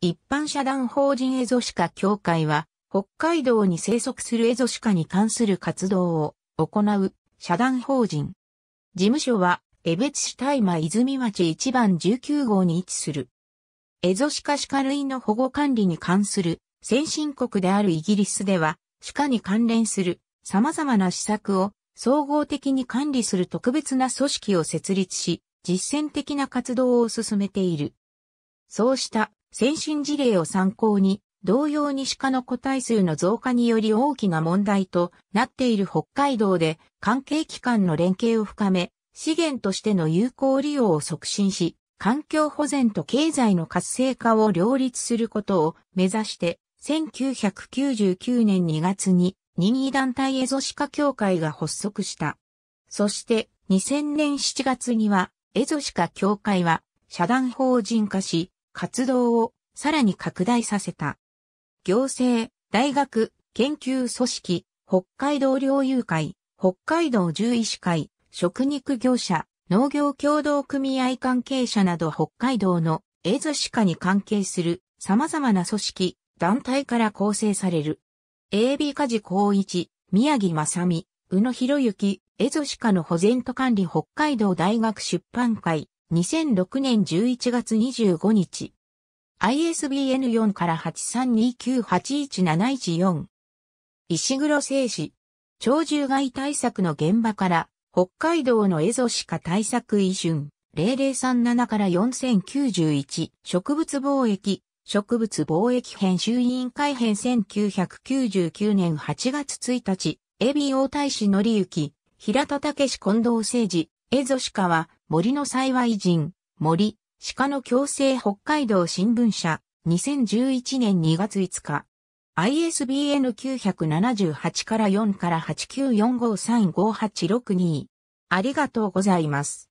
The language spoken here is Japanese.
一般社団法人エゾシカ協会は、北海道に生息するエゾシカに関する活動を行う社団法人。事務所は、江別市大間泉町1番19号に位置する。エゾシカシカ類の保護管理に関する先進国であるイギリスでは、シカに関連する様々な施策を総合的に管理する特別な組織を設立し、実践的な活動を進めている。そうした先進事例を参考に、同様に鹿の個体数の増加により大きな問題となっている北海道で関係機関の連携を深め、資源としての有効利用を促進し、環境保全と経済の活性化を両立することを目指して、1999年2月に任意団体エゾシカ協会が発足した。そして2000年7月にはエゾシカ協会は社団法人化し、活動をさらに拡大させた。行政、大学、研究組織、北海道猟友会、北海道獣医師会、食肉業者、農業協同組合関係者など北海道のエゾシカに関係する様々な組織、団体から構成される。AB 家事光一、宮城正美、宇野博之、エゾシカの保全と管理北海道大学出版会、2006年11月25日。ISBN 4から832981714。石黒聖司。鳥獣害対策の現場から、北海道のエゾシカ対策遺春。0037から4091。植物貿易。植物貿易編集委員会編1999年8月1日。エビ王大使のりゆき。平田武史近藤誠治。エゾシカは森の幸い人。森。鹿の共生北海道新聞社、2011年2月5日。ISBN 978から4から894535862。ありがとうございます。